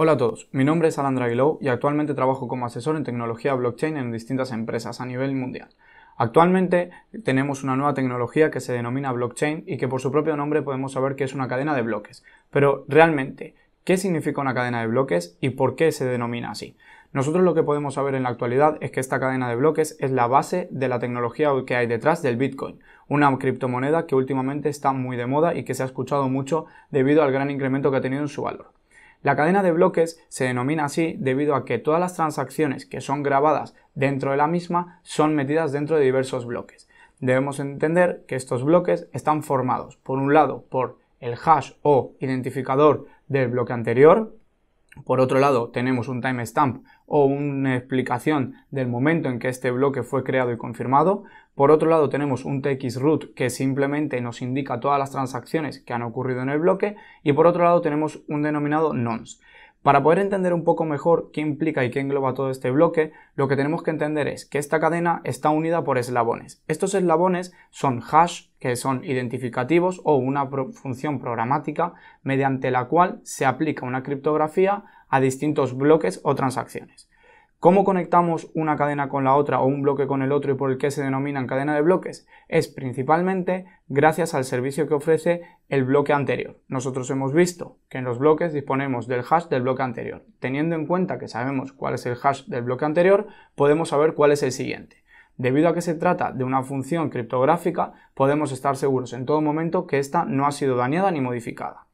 Hola a todos, mi nombre es Alan Draguilow y actualmente trabajo como asesor en tecnología blockchain en distintas empresas a nivel mundial. Actualmente tenemos una nueva tecnología que se denomina blockchain y que por su propio nombre podemos saber que es una cadena de bloques. Pero realmente, ¿qué significa una cadena de bloques y por qué se denomina así? Nosotros lo que podemos saber en la actualidad es que esta cadena de bloques es la base de la tecnología que hay detrás del Bitcoin, una criptomoneda que últimamente está muy de moda y que se ha escuchado mucho debido al gran incremento que ha tenido en su valor. La cadena de bloques se denomina así debido a que todas las transacciones que son grabadas dentro de la misma son metidas dentro de diversos bloques. Debemos entender que estos bloques están formados, por un lado, por el hash o identificador del bloque anterior, por otro lado, tenemos un timestamp o una explicación del momento en que este bloque fue creado y confirmado. Por otro lado, tenemos un txroot que simplemente nos indica todas las transacciones que han ocurrido en el bloque. Y por otro lado, tenemos un denominado nonce. Para poder entender un poco mejor qué implica y qué engloba todo este bloque, lo que tenemos que entender es que esta cadena está unida por eslabones. Estos eslabones son hash, que son identificativos o una función programática mediante la cual se aplica una criptografía a distintos bloques o transacciones. ¿Cómo conectamos una cadena con la otra o un bloque con el otro y por el que se denominan cadena de bloques? Es principalmente gracias al servicio que ofrece el bloque anterior. Nosotros hemos visto que en los bloques disponemos del hash del bloque anterior. Teniendo en cuenta que sabemos cuál es el hash del bloque anterior, podemos saber cuál es el siguiente. Debido a que se trata de una función criptográfica, podemos estar seguros en todo momento que esta no ha sido dañada ni modificada.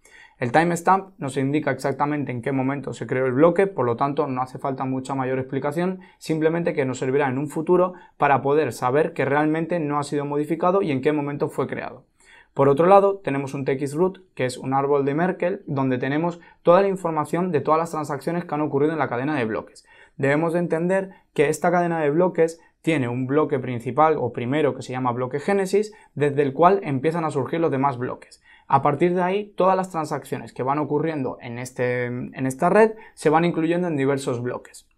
El timestamp nos indica exactamente en qué momento se creó el bloque, por lo tanto no hace falta mucha mayor explicación, simplemente que nos servirá en un futuro para poder saber que realmente no ha sido modificado y en qué momento fue creado. Por otro lado, tenemos un txroot, que es un árbol de Merkel, donde tenemos toda la información de todas las transacciones que han ocurrido en la cadena de bloques. Debemos de entender que esta cadena de bloques tiene un bloque principal o primero que se llama bloque génesis, desde el cual empiezan a surgir los demás bloques. A partir de ahí, todas las transacciones que van ocurriendo en, este, en esta red se van incluyendo en diversos bloques.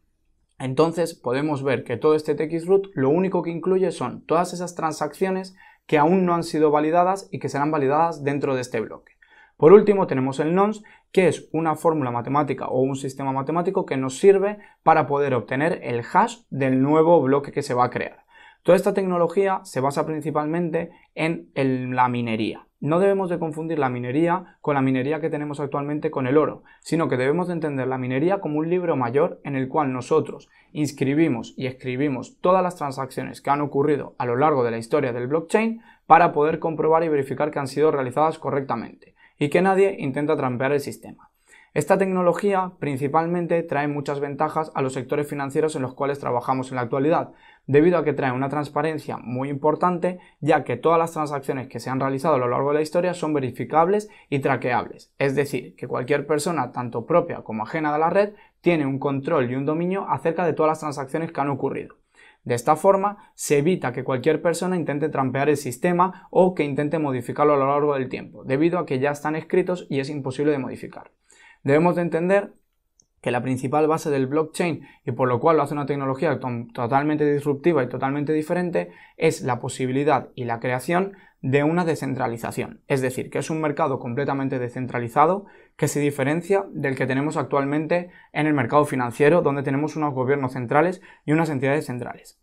Entonces podemos ver que todo este TXRoot lo único que incluye son todas esas transacciones que aún no han sido validadas y que serán validadas dentro de este bloque. Por último tenemos el nonce, que es una fórmula matemática o un sistema matemático que nos sirve para poder obtener el hash del nuevo bloque que se va a crear. Toda esta tecnología se basa principalmente en la minería. No debemos de confundir la minería con la minería que tenemos actualmente con el oro, sino que debemos de entender la minería como un libro mayor en el cual nosotros inscribimos y escribimos todas las transacciones que han ocurrido a lo largo de la historia del blockchain para poder comprobar y verificar que han sido realizadas correctamente y que nadie intenta trampear el sistema. Esta tecnología principalmente trae muchas ventajas a los sectores financieros en los cuales trabajamos en la actualidad, debido a que trae una transparencia muy importante, ya que todas las transacciones que se han realizado a lo largo de la historia son verificables y traqueables. Es decir, que cualquier persona, tanto propia como ajena de la red, tiene un control y un dominio acerca de todas las transacciones que han ocurrido. De esta forma, se evita que cualquier persona intente trampear el sistema o que intente modificarlo a lo largo del tiempo, debido a que ya están escritos y es imposible de modificar. Debemos de entender que la principal base del blockchain, y por lo cual lo hace una tecnología totalmente disruptiva y totalmente diferente, es la posibilidad y la creación de una descentralización. Es decir, que es un mercado completamente descentralizado que se diferencia del que tenemos actualmente en el mercado financiero, donde tenemos unos gobiernos centrales y unas entidades centrales.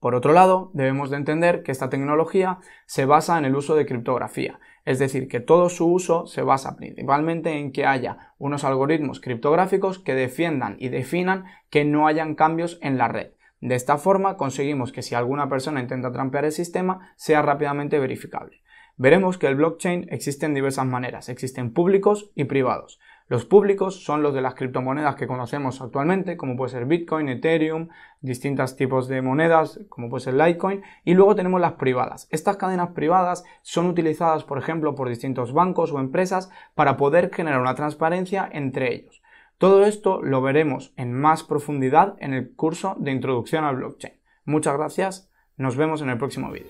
Por otro lado, debemos de entender que esta tecnología se basa en el uso de criptografía, es decir, que todo su uso se basa principalmente en que haya unos algoritmos criptográficos que defiendan y definan que no hayan cambios en la red. De esta forma conseguimos que si alguna persona intenta trampear el sistema sea rápidamente verificable veremos que el blockchain existe en diversas maneras. Existen públicos y privados. Los públicos son los de las criptomonedas que conocemos actualmente, como puede ser Bitcoin, Ethereum, distintos tipos de monedas, como puede ser Litecoin, y luego tenemos las privadas. Estas cadenas privadas son utilizadas, por ejemplo, por distintos bancos o empresas para poder generar una transparencia entre ellos. Todo esto lo veremos en más profundidad en el curso de introducción al blockchain. Muchas gracias, nos vemos en el próximo vídeo.